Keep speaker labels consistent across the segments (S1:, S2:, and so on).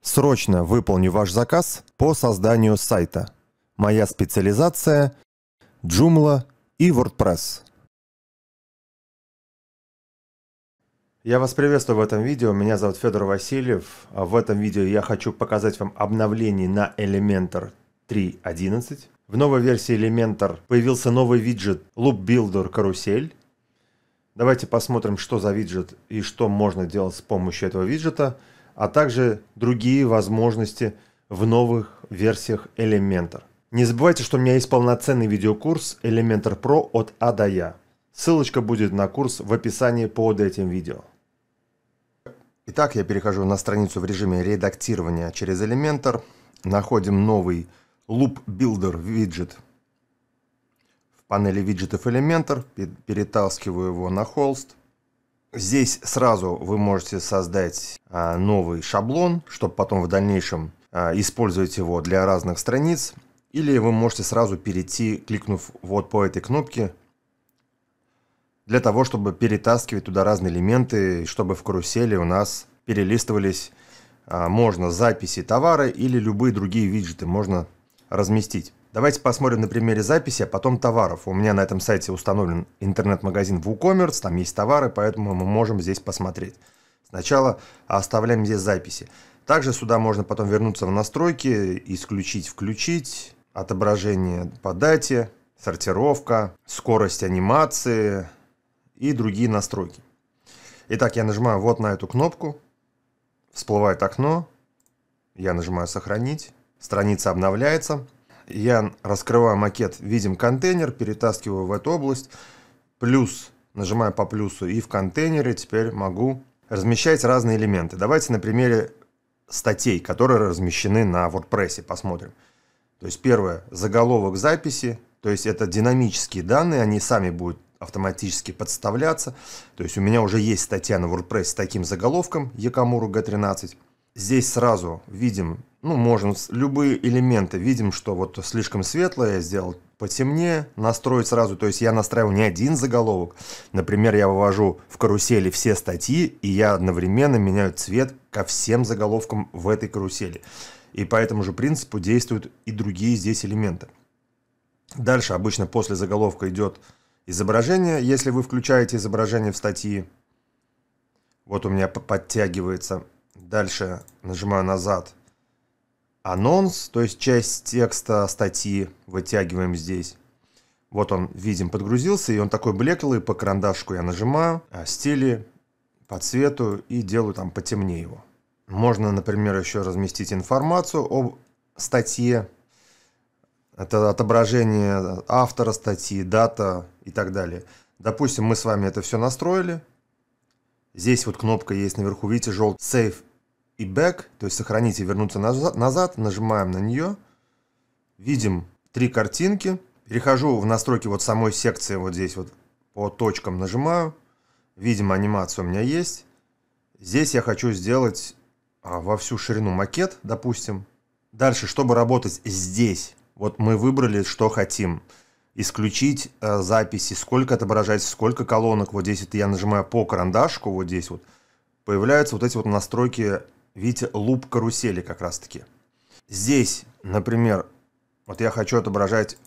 S1: Срочно выполню ваш заказ по созданию сайта. Моя специализация – Joomla и WordPress. Я вас приветствую в этом видео, меня зовут Федор Васильев. А в этом видео я хочу показать вам обновление на Elementor 3.11. В новой версии Elementor появился новый виджет Loop Builder Карусель. Давайте посмотрим, что за виджет и что можно делать с помощью этого виджета – а также другие возможности в новых версиях Elementor. Не забывайте, что у меня есть полноценный видеокурс Elementor Pro от А до Я. Ссылочка будет на курс в описании под этим видео. Итак, я перехожу на страницу в режиме редактирования через Elementor. Находим новый Loop Builder виджет в панели виджетов Elementor. Перетаскиваю его на холст. Здесь сразу вы можете создать а, новый шаблон, чтобы потом в дальнейшем а, использовать его для разных страниц. Или вы можете сразу перейти, кликнув вот по этой кнопке, для того, чтобы перетаскивать туда разные элементы, чтобы в карусели у нас перелистывались, а, можно записи товара или любые другие виджеты можно разместить. Давайте посмотрим на примере записи, а потом товаров. У меня на этом сайте установлен интернет-магазин WooCommerce, там есть товары, поэтому мы можем здесь посмотреть. Сначала оставляем здесь записи. Также сюда можно потом вернуться в настройки, исключить, включить, отображение по дате, сортировка, скорость анимации и другие настройки. Итак, я нажимаю вот на эту кнопку, всплывает окно, я нажимаю «Сохранить», страница обновляется – я раскрываю макет, видим контейнер, перетаскиваю в эту область, плюс, нажимаю по плюсу, и в контейнере теперь могу размещать разные элементы. Давайте на примере статей, которые размещены на WordPress, посмотрим. То есть первое, заголовок записи, то есть это динамические данные, они сами будут автоматически подставляться. То есть у меня уже есть статья на WordPress с таким заголовком Якамуру G13. Здесь сразу видим ну, можно любые элементы. Видим, что вот слишком светлое я сделал потемнее, настроить сразу. То есть я настраиваю не один заголовок. Например, я вывожу в карусели все статьи, и я одновременно меняю цвет ко всем заголовкам в этой карусели. И по этому же принципу действуют и другие здесь элементы. Дальше обычно после заголовка идет изображение. Если вы включаете изображение в статьи, вот у меня подтягивается. Дальше нажимаю назад – анонс, то есть часть текста статьи вытягиваем здесь. Вот он, видим, подгрузился, и он такой блеклый, по карандашку я нажимаю, а стили по цвету и делаю там потемнее его. Можно, например, еще разместить информацию об статье, это отображение автора статьи, дата и так далее. Допустим, мы с вами это все настроили. Здесь вот кнопка есть наверху, видите, желтый Save и back, то есть сохранить и вернуться назад, нажимаем на нее, видим три картинки, перехожу в настройки вот самой секции, вот здесь вот по точкам нажимаю, видим анимацию у меня есть, здесь я хочу сделать а, во всю ширину макет, допустим. Дальше, чтобы работать здесь, вот мы выбрали, что хотим. Исключить э, записи, сколько отображается, сколько колонок. Вот здесь вот я нажимаю по карандашку, вот здесь вот, появляются вот эти вот настройки видите, луп карусели как раз таки. Здесь, например, вот я хочу отображать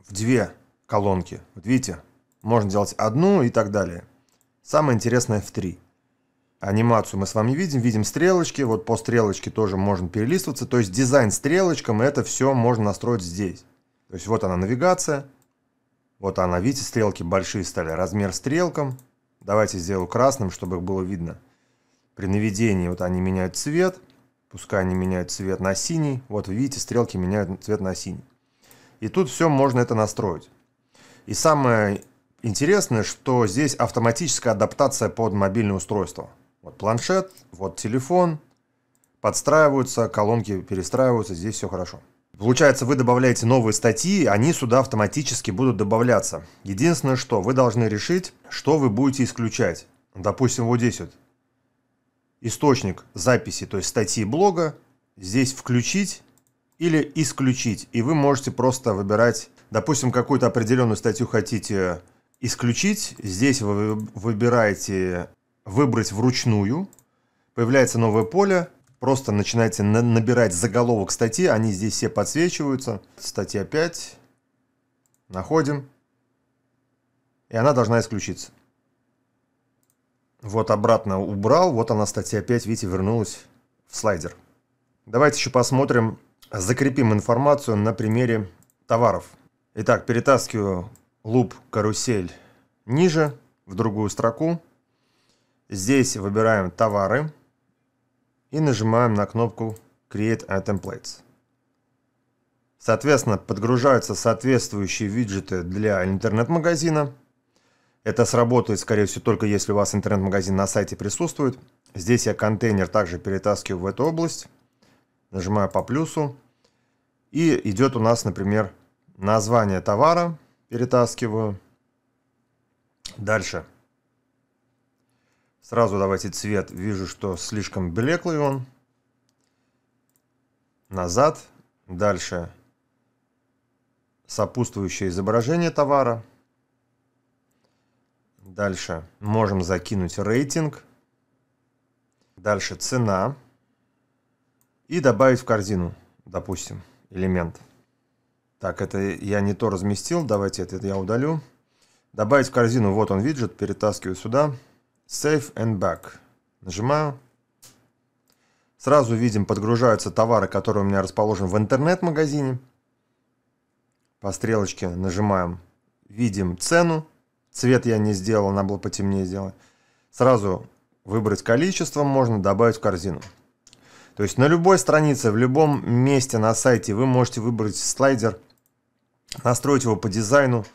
S1: в две колонки. Вот видите, можно делать одну и так далее. Самое интересное в три. Анимацию мы с вами видим, видим стрелочки, вот по стрелочке тоже можно перелистываться. То есть дизайн стрелочкам, это все можно настроить здесь. То есть вот она навигация, вот она, видите, стрелки большие стали, размер стрелкам, Давайте сделаю красным, чтобы их было видно. При наведении вот они меняют цвет, пускай они меняют цвет на синий. Вот видите, стрелки меняют цвет на синий. И тут все можно это настроить. И самое интересное, что здесь автоматическая адаптация под мобильное устройство. Вот планшет, вот телефон, подстраиваются, колонки перестраиваются, здесь все хорошо. Получается, вы добавляете новые статьи, они сюда автоматически будут добавляться. Единственное, что вы должны решить, что вы будете исключать. Допустим, вот здесь вот источник записи, то есть статьи блога, здесь включить или исключить. И вы можете просто выбирать, допустим, какую-то определенную статью хотите исключить. Здесь вы выбираете выбрать вручную. Появляется новое поле. Просто начинаете на набирать заголовок статьи. Они здесь все подсвечиваются. Статья 5. Находим. И она должна исключиться. Вот обратно убрал, вот она статья опять, видите, вернулась в слайдер. Давайте еще посмотрим, закрепим информацию на примере товаров. Итак, перетаскиваю луп карусель ниже, в другую строку. Здесь выбираем товары и нажимаем на кнопку Create a Templates. Соответственно, подгружаются соответствующие виджеты для интернет-магазина – это сработает, скорее всего, только если у вас интернет-магазин на сайте присутствует. Здесь я контейнер также перетаскиваю в эту область. Нажимаю по плюсу. И идет у нас, например, название товара. Перетаскиваю. Дальше. Сразу давайте цвет. Вижу, что слишком блеклый он. Назад. Дальше. Сопутствующее изображение товара. Дальше можем закинуть рейтинг. Дальше цена. И добавить в корзину, допустим, элемент. Так, это я не то разместил. Давайте это я удалю. Добавить в корзину. Вот он виджет. Перетаскиваю сюда. Save and back. Нажимаю. Сразу видим, подгружаются товары, которые у меня расположены в интернет-магазине. По стрелочке нажимаем. Видим цену. Цвет я не сделал, надо было потемнее сделать. Сразу выбрать количество можно, добавить в корзину. То есть на любой странице, в любом месте на сайте вы можете выбрать слайдер, настроить его по дизайну,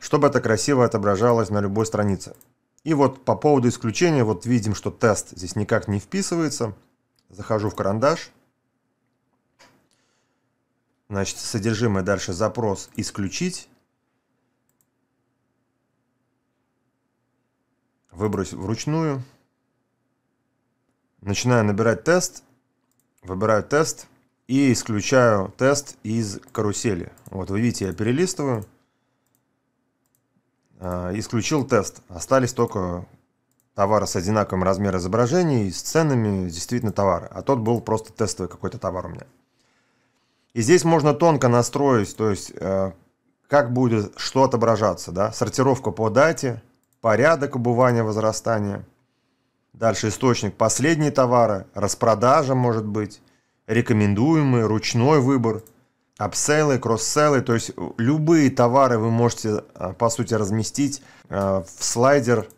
S1: чтобы это красиво отображалось на любой странице. И вот по поводу исключения, вот видим, что тест здесь никак не вписывается. Захожу в карандаш. Значит, содержимое дальше запрос «Исключить». выбрать вручную. Начинаю набирать тест, выбираю тест и исключаю тест из карусели. Вот вы видите, я перелистываю. А, исключил тест. Остались только товары с одинаковым размером изображений, и с ценами, действительно товары. А тот был просто тестовый какой-то товар у меня. И здесь можно тонко настроить, то есть э, как будет что отображаться, да, сортировка по дате – порядок убывания возрастания. Дальше источник. Последние товары, распродажа может быть, рекомендуемый, ручной выбор, апселлы, кросселлы. То есть любые товары вы можете, э, по сути, разместить э, в слайдер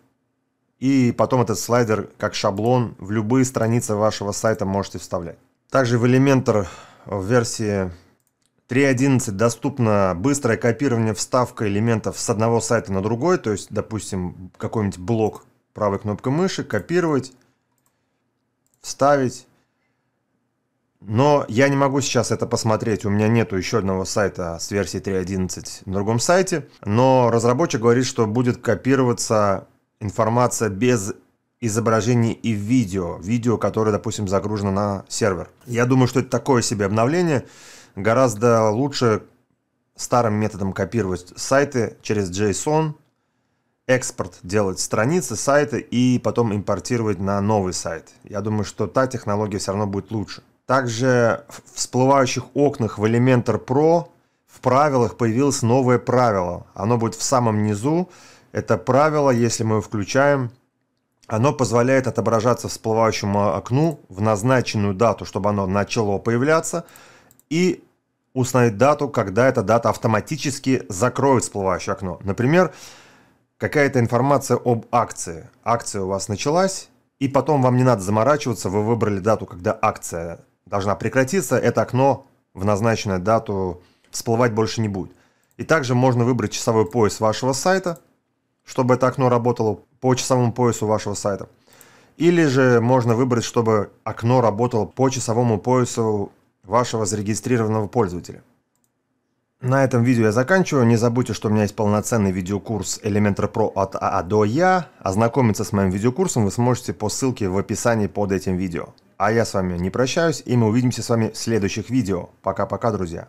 S1: и потом этот слайдер как шаблон в любые страницы вашего сайта можете вставлять. Также в Elementor э, в версии 3.11 доступно быстрое копирование вставка элементов с одного сайта на другой, то есть, допустим, какой-нибудь блок правой кнопкой мыши, копировать, вставить. Но я не могу сейчас это посмотреть, у меня нету еще одного сайта с версии 3.11 на другом сайте, но разработчик говорит, что будет копироваться информация без изображений и видео, видео, которое, допустим, загружено на сервер. Я думаю, что это такое себе обновление, гораздо лучше старым методом копировать сайты через JSON, экспорт делать страницы сайта и потом импортировать на новый сайт. Я думаю, что та технология все равно будет лучше. Также в всплывающих окнах в Elementor Pro в правилах появилось новое правило. Оно будет в самом низу. Это правило, если мы его включаем, оно позволяет отображаться всплывающему окну в назначенную дату, чтобы оно начало появляться, и установить дату, когда эта дата автоматически закроет всплывающее окно. Например, какая-то информация об акции. Акция у вас началась, и потом вам не надо заморачиваться, вы выбрали дату, когда акция должна прекратиться, это окно в назначенную дату всплывать больше не будет. И также можно выбрать часовой пояс вашего сайта, чтобы это окно работало по часовому поясу вашего сайта. Или же можно выбрать, чтобы окно работало по часовому поясу вашего зарегистрированного пользователя. На этом видео я заканчиваю. Не забудьте, что у меня есть полноценный видеокурс Elementor Pro от АА а до Я. Ознакомиться с моим видеокурсом вы сможете по ссылке в описании под этим видео. А я с вами не прощаюсь, и мы увидимся с вами в следующих видео. Пока-пока, друзья.